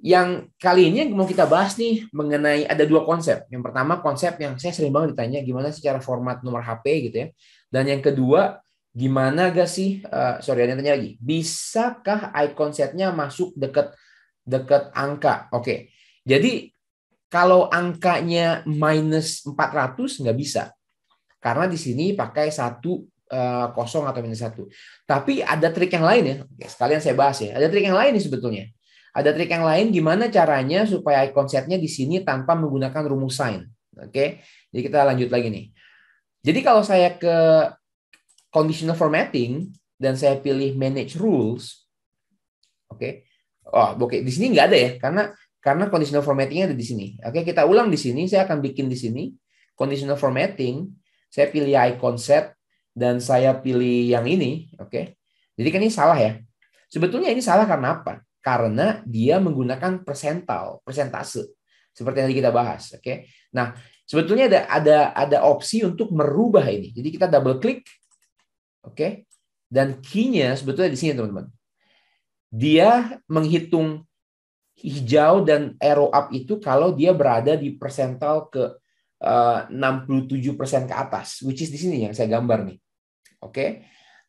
yang kali ini yang mau kita bahas nih mengenai ada dua konsep. Yang pertama konsep yang saya sering banget ditanya gimana secara format nomor HP gitu ya. Dan yang kedua gimana gak sih uh, sorry ada yang tanya lagi. Bisakah icon setnya masuk deket deket angka? Oke. Okay. Jadi kalau angkanya minus 400 nggak bisa. Karena di sini pakai satu eh, kosong atau minus satu. Tapi ada trik yang lain ya. sekalian saya bahas ya. Ada trik yang lain nih sebetulnya ada trik yang lain gimana caranya supaya konsepnya di sini tanpa menggunakan rumus sign, Oke. Jadi kita lanjut lagi nih. Jadi kalau saya ke conditional formatting dan saya pilih manage rules, oke. Okay? Oh, oke. Okay. Di sini nggak ada ya karena karena conditional formattingnya ada di sini. Oke, okay, kita ulang di sini. Saya akan bikin di sini conditional formatting. Saya pilih icon set dan saya pilih yang ini. Oke. Okay. Jadi kan ini salah ya. Sebetulnya ini salah karena apa? karena dia menggunakan persental, persentase seperti yang tadi kita bahas, oke. Okay? Nah, sebetulnya ada ada ada opsi untuk merubah ini. Jadi kita double klik, oke. Okay? Dan key sebetulnya di sini, teman-teman. Dia menghitung hijau dan arrow up itu kalau dia berada di persental ke eh, uh, 67% ke atas, which is di sini yang saya gambar nih. Oke. Okay?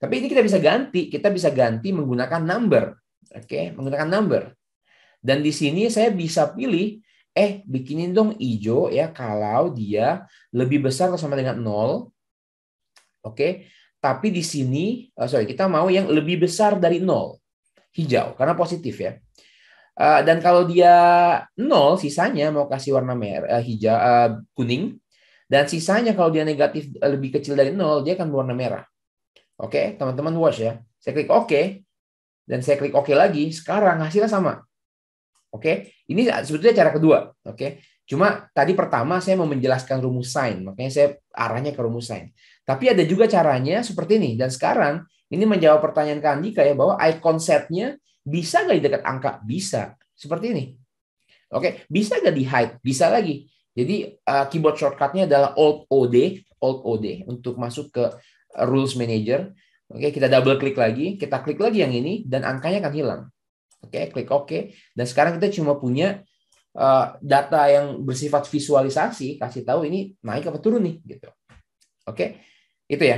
Tapi ini kita bisa ganti, kita bisa ganti menggunakan number. Oke, okay? menggunakan number. Dan di sini saya bisa pilih eh bikinin dong ijo ya kalau dia lebih besar atau sama dengan nol. Oke. Okay? Tapi di sini oh sorry, kita mau yang lebih besar dari nol, Hijau karena positif ya. Eh, dan kalau dia nol, sisanya mau kasih warna merah eh, hijau kuning dan sisanya kalau dia negatif lebih kecil dari nol dia akan berwarna merah. Oke, okay? teman-teman watch ya. Saya klik oke. Okay dan saya klik OK lagi, sekarang hasilnya sama. Oke, okay? ini sebetulnya cara kedua. Oke, okay? cuma tadi pertama saya mau menjelaskan rumus sign, makanya saya arahnya ke rumus sign. Tapi ada juga caranya seperti ini. Dan sekarang ini menjawab pertanyaan Kak Andika ya bahwa icon setnya bisa nggak di dekat angka? Bisa. Seperti ini. Oke, okay? bisa nggak di hide? Bisa lagi. Jadi uh, keyboard shortcutnya adalah Alt OD, Alt OD untuk masuk ke Rules Manager. Oke, okay, kita double klik lagi, kita klik lagi yang ini dan angkanya akan hilang. Oke, okay, klik OK. Dan sekarang kita cuma punya uh, data yang bersifat visualisasi, kasih tahu ini naik apa turun nih gitu. Oke. Okay, itu ya.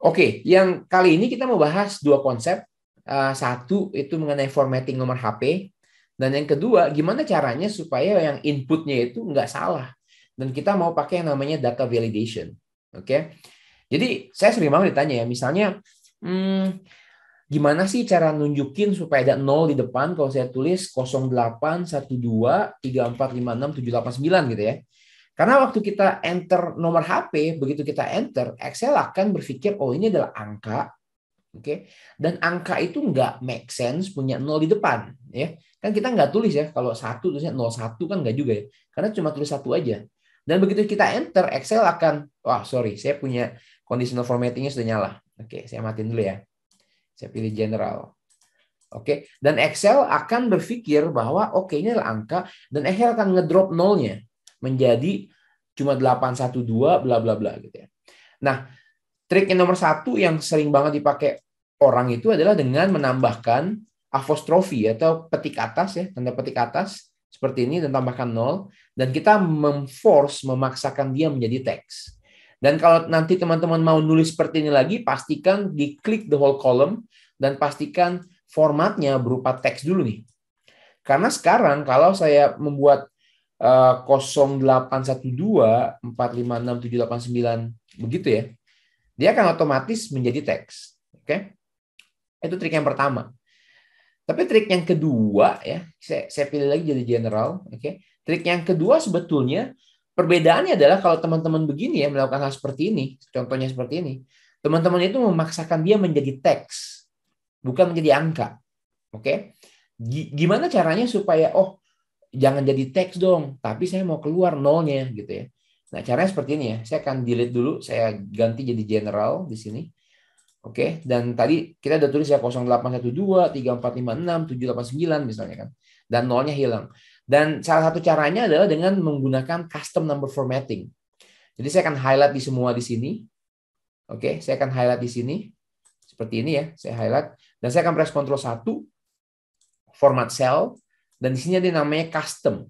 Oke, yang kali ini kita mau bahas dua konsep. Uh, satu itu mengenai formatting nomor HP dan yang kedua gimana caranya supaya yang inputnya itu nggak salah dan kita mau pakai yang namanya data validation. Oke. Okay? Jadi saya sering banget ditanya ya, misalnya hmm, gimana sih cara nunjukin supaya ada nol di depan kalau saya tulis 08123456789 gitu ya. Karena waktu kita enter nomor HP, begitu kita enter, Excel akan berpikir, oh ini adalah angka, oke? Okay? Dan angka itu nggak make sense punya nol di depan, ya. Kan kita nggak tulis ya, kalau satu tulisnya nol satu kan nggak juga ya. Karena cuma tulis satu aja. Dan begitu kita enter, Excel akan, wah sorry, saya punya conditional formattingnya sudah nyala. Oke, saya matiin dulu ya. Saya pilih general. Oke, dan Excel akan berpikir bahwa oke ini adalah angka dan Excel akan ngedrop nolnya menjadi cuma 812 bla bla bla gitu ya. Nah, trik yang nomor satu yang sering banget dipakai orang itu adalah dengan menambahkan apostrofi atau petik atas ya, tanda petik atas seperti ini dan tambahkan nol dan kita memforce memaksakan dia menjadi teks. Dan kalau nanti teman-teman mau nulis seperti ini lagi, pastikan diklik the whole column dan pastikan formatnya berupa teks dulu nih. Karena sekarang kalau saya membuat uh, 0812 456789 begitu ya, dia akan otomatis menjadi teks. Oke. Okay? Itu trik yang pertama. Tapi trik yang kedua ya, saya, saya pilih lagi jadi general, oke. Okay? Trik yang kedua sebetulnya Perbedaannya adalah kalau teman-teman begini ya melakukan hal seperti ini, contohnya seperti ini, teman-teman itu memaksakan dia menjadi teks, bukan menjadi angka. Oke? Okay? Gimana caranya supaya oh jangan jadi teks dong, tapi saya mau keluar nolnya gitu ya. Nah, caranya seperti ini ya. Saya akan delete dulu, saya ganti jadi general di sini. Oke, okay? dan tadi kita udah tulis ya 0812, 3456, 789 misalnya kan. Dan nolnya hilang. Dan salah satu caranya adalah dengan menggunakan custom number formatting. Jadi saya akan highlight di semua di sini. Oke, saya akan highlight di sini. Seperti ini ya, saya highlight. Dan saya akan press Ctrl 1, format cell, dan di sini ada namanya custom.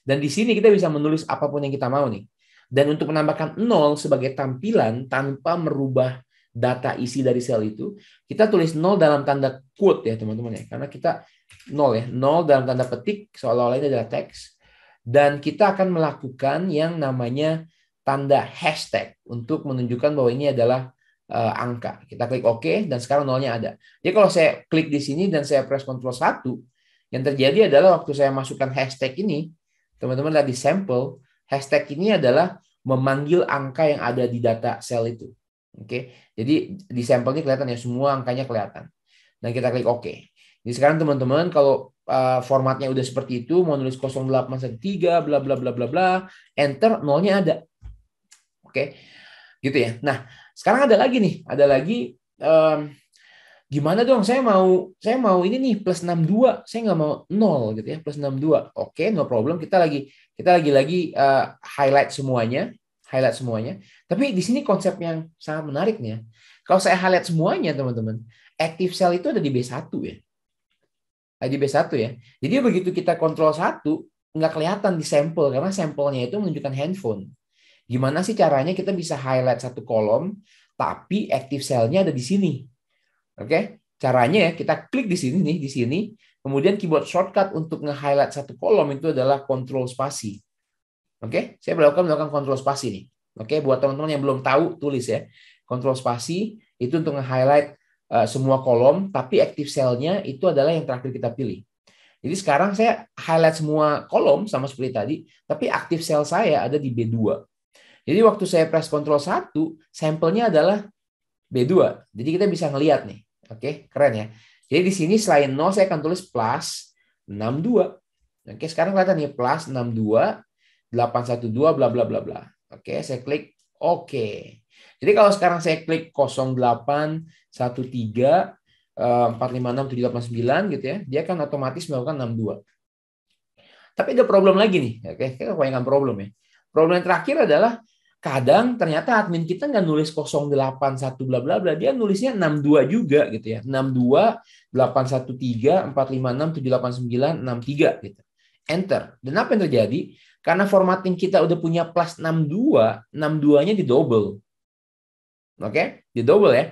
Dan di sini kita bisa menulis apapun yang kita mau nih. Dan untuk menambahkan nol sebagai tampilan tanpa merubah data isi dari sel itu, kita tulis nol dalam tanda quote ya teman-teman ya. Karena kita nol ya nol dalam tanda petik seolah-olah ini adalah teks dan kita akan melakukan yang namanya tanda hashtag untuk menunjukkan bahwa ini adalah uh, angka. Kita klik OK dan sekarang nolnya ada. Jadi kalau saya klik di sini dan saya press Ctrl 1, yang terjadi adalah waktu saya masukkan hashtag ini, teman-teman lihat di sampel, hashtag ini adalah memanggil angka yang ada di data sel itu. Oke. Okay? Jadi di sampel ini kelihatan ya semua angkanya kelihatan. Dan kita klik OK. Jadi sekarang teman-teman kalau uh, formatnya udah seperti itu, mau nulis 0813 bla bla bla bla bla, enter nolnya ada. Oke. Okay? Gitu ya. Nah, sekarang ada lagi nih, ada lagi um, gimana dong saya mau saya mau ini nih plus enam dua, saya nggak mau nol gitu ya plus enam dua. oke okay, no problem kita lagi kita lagi lagi uh, highlight semuanya highlight semuanya tapi di sini konsep yang sangat menariknya, kalau saya highlight semuanya teman-teman active cell itu ada di B1 ya di B1 ya. Jadi begitu kita kontrol satu, nggak kelihatan di sampel karena sampelnya itu menunjukkan handphone. Gimana sih caranya kita bisa highlight satu kolom tapi active cell-nya ada di sini. Oke? Okay? Caranya ya kita klik di sini nih, di sini. Kemudian keyboard shortcut untuk nge-highlight satu kolom itu adalah control spasi. Oke? Okay? Saya melakukan melakukan control spasi nih. Oke, okay? buat teman-teman yang belum tahu tulis ya. Control spasi itu untuk nge-highlight Eh, semua kolom, tapi active cell-nya itu adalah yang terakhir kita pilih. Jadi sekarang saya highlight semua kolom sama seperti tadi, tapi active cell saya ada di B2. Jadi waktu saya press control 1, sampelnya adalah B2. Jadi kita bisa ngelihat nih. Oke, keren ya. Jadi di sini selain 0 saya akan tulis plus 62. Oke, sekarang kelihatan nih plus 62 812 bla bla bla bla. Oke, saya klik oke. Jadi kalau sekarang saya klik 0813 456789 eh, gitu ya, dia akan otomatis melakukan 62. Tapi ada problem lagi nih, ya, oke, kita kebanyakan problem ya. Problem yang terakhir adalah kadang ternyata admin kita nggak nulis 081 bla bla bla, dia nulisnya 62 juga gitu ya. 62 813 456 789 63 gitu. Enter. Dan apa yang terjadi? Karena formatting kita udah punya plus 62, 62-nya di double. Oke, okay? di double ya.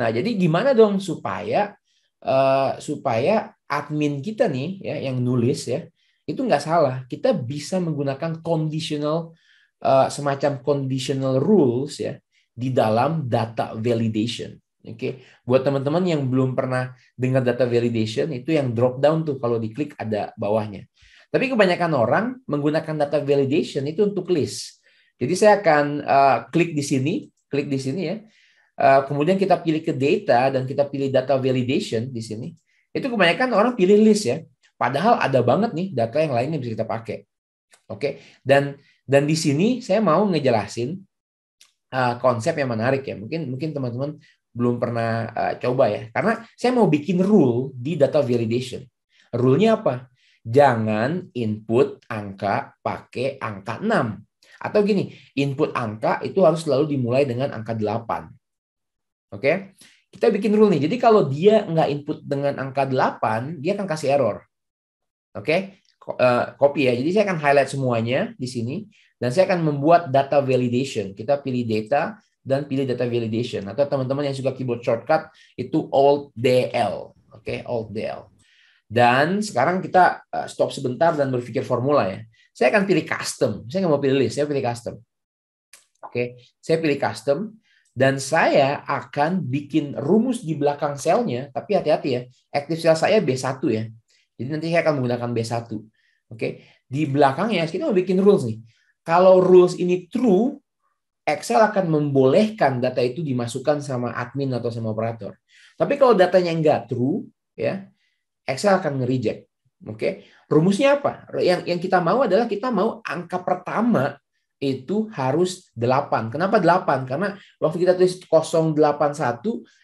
Nah, jadi gimana dong supaya uh, supaya admin kita nih ya yang nulis ya itu nggak salah. Kita bisa menggunakan conditional uh, semacam conditional rules ya di dalam data validation. Oke, okay? buat teman-teman yang belum pernah dengar data validation itu yang drop down tuh kalau diklik ada bawahnya. Tapi kebanyakan orang menggunakan data validation itu untuk list. Jadi saya akan uh, klik di sini klik di sini ya. Eh, kemudian kita pilih ke data dan kita pilih data validation di sini. Itu kebanyakan orang pilih list ya. Padahal ada banget nih data yang lain yang bisa kita pakai. Oke. Dan dan di sini saya mau ngejelasin eh, konsep yang menarik ya. Mungkin mungkin teman-teman belum pernah eh, coba ya. Karena saya mau bikin rule di data validation. Rule-nya apa? Jangan input angka pakai angka 6 atau gini, input angka itu harus selalu dimulai dengan angka 8. Oke? Okay? Kita bikin rule nih. Jadi kalau dia nggak input dengan angka 8, dia akan kasih error. Oke? Okay? Eh, copy ya. Jadi saya akan highlight semuanya di sini. Dan saya akan membuat data validation. Kita pilih data dan pilih data validation. Atau teman-teman yang suka keyboard shortcut, itu alt DL. Oke? Okay? Alt DL. Dan sekarang kita eh, stop sebentar dan berpikir formula ya. Saya akan pilih custom. Saya nggak mau pilih list, saya pilih custom. Oke, saya pilih custom dan saya akan bikin rumus di belakang selnya, tapi hati-hati ya. Active cell saya B1 ya. Jadi nanti saya akan menggunakan B1. Oke. Di belakangnya kita mau bikin rules nih. Kalau rules ini true, Excel akan membolehkan data itu dimasukkan sama admin atau sama operator. Tapi kalau datanya nggak true, ya Excel akan nge-reject. Oke, okay? rumusnya apa? Yang yang kita mau adalah kita mau angka pertama itu harus 8. Kenapa 8? Karena waktu kita tulis 081,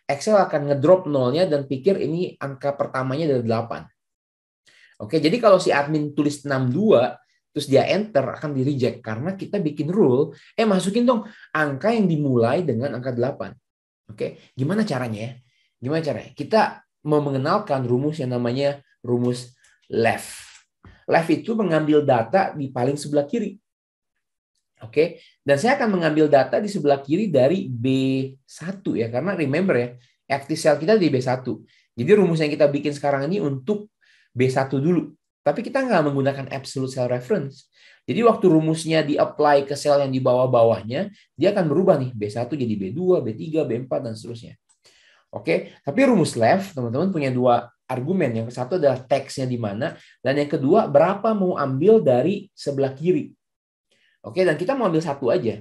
Excel akan ngedrop nolnya dan pikir ini angka pertamanya dari 8. Oke, jadi kalau si admin tulis 62, terus dia enter akan di reject karena kita bikin rule eh masukin dong angka yang dimulai dengan angka 8 oke gimana caranya ya? gimana caranya kita mau mengenalkan rumus yang namanya rumus left. Left itu mengambil data di paling sebelah kiri. Oke, okay? dan saya akan mengambil data di sebelah kiri dari B1 ya, karena remember ya, active cell kita di B1. Jadi rumus yang kita bikin sekarang ini untuk B1 dulu. Tapi kita nggak menggunakan absolute cell reference. Jadi waktu rumusnya di-apply ke sel yang di bawah-bawahnya, dia akan berubah nih, B1 jadi B2, B3, B4, dan seterusnya. Oke, tapi rumus left, teman-teman punya dua argumen. Yang satu adalah teksnya di mana, dan yang kedua berapa mau ambil dari sebelah kiri. Oke, dan kita mau ambil satu aja.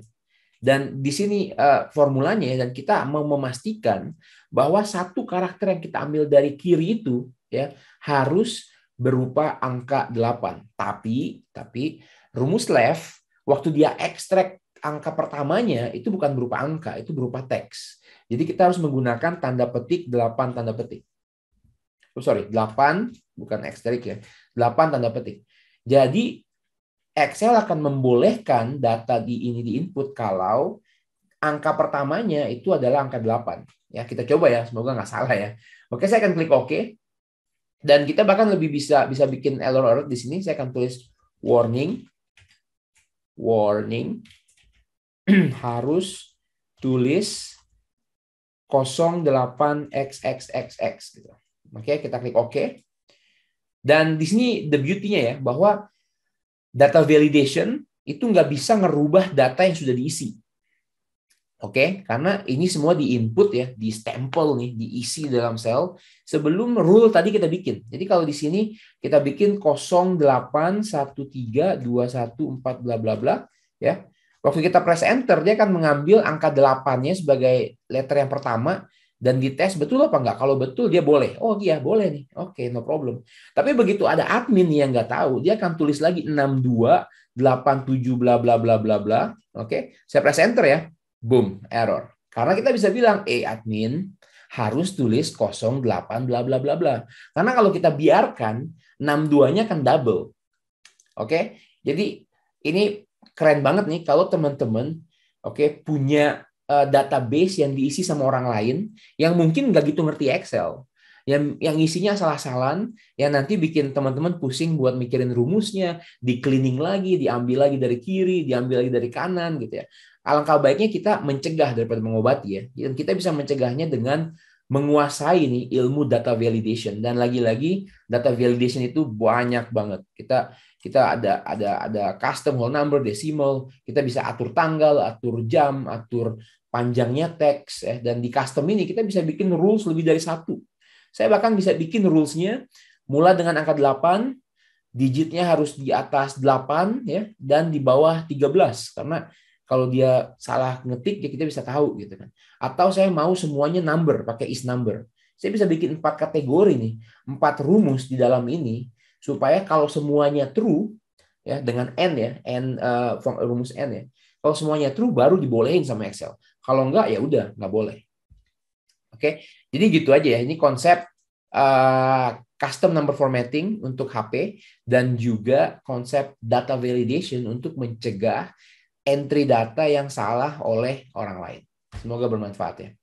Dan di sini uh, formulanya ya, dan kita mau memastikan bahwa satu karakter yang kita ambil dari kiri itu ya harus berupa angka 8. Tapi tapi rumus left waktu dia ekstrak angka pertamanya itu bukan berupa angka, itu berupa teks. Jadi kita harus menggunakan tanda petik 8 tanda petik oh, sorry 8 bukan eksterik ya 8 tanda petik jadi Excel akan membolehkan data di ini di input kalau angka pertamanya itu adalah angka 8 ya kita coba ya semoga nggak salah ya oke saya akan klik OK dan kita bahkan lebih bisa bisa bikin error error di sini saya akan tulis warning warning harus tulis 08xxxx gitu. Oke, okay, kita klik OK. Dan di sini the beauty-nya ya, bahwa data validation itu nggak bisa ngerubah data yang sudah diisi. Oke, okay? karena ini semua di input ya, di stempel nih, diisi dalam sel sebelum rule tadi kita bikin. Jadi kalau di sini kita bikin 081321414 bla bla bla ya. Waktu kita press enter dia akan mengambil angka 8-nya sebagai letter yang pertama dan dites betul apa enggak. Kalau betul dia boleh. Oh iya boleh nih. Oke okay, no problem. Tapi begitu ada admin yang nggak tahu, dia akan tulis lagi 6287 bla bla bla bla bla. Oke, okay? saya press enter ya. Boom, error. Karena kita bisa bilang, eh admin harus tulis 08 bla bla bla bla. Karena kalau kita biarkan 62-nya akan double. Oke. Okay? Jadi ini keren banget nih kalau teman-teman oke okay, punya Eh, database yang diisi sama orang lain yang mungkin nggak gitu ngerti Excel yang yang isinya salah-salan yang nanti bikin teman-teman pusing buat mikirin rumusnya di cleaning lagi diambil lagi dari kiri diambil lagi dari kanan gitu ya alangkah baiknya kita mencegah daripada mengobati ya dan kita bisa mencegahnya dengan menguasai nih ilmu data validation dan lagi-lagi data validation itu banyak banget kita kita ada ada ada custom whole number decimal kita bisa atur tanggal atur jam atur panjangnya teks ya dan di custom ini kita bisa bikin rules lebih dari satu. Saya bahkan bisa bikin rulesnya mulai dengan angka 8, digitnya harus di atas 8 ya dan di bawah 13 karena kalau dia salah ngetik ya kita bisa tahu gitu kan. Atau saya mau semuanya number pakai is number. Saya bisa bikin empat kategori nih, empat rumus di dalam ini supaya kalau semuanya true ya dengan n ya, n uh, rumus n ya. Kalau semuanya true baru dibolehin sama Excel. Kalau enggak ya udah nggak boleh. Oke, jadi gitu aja ya. Ini konsep uh, custom number formatting untuk HP dan juga konsep data validation untuk mencegah entry data yang salah oleh orang lain. Semoga bermanfaat ya.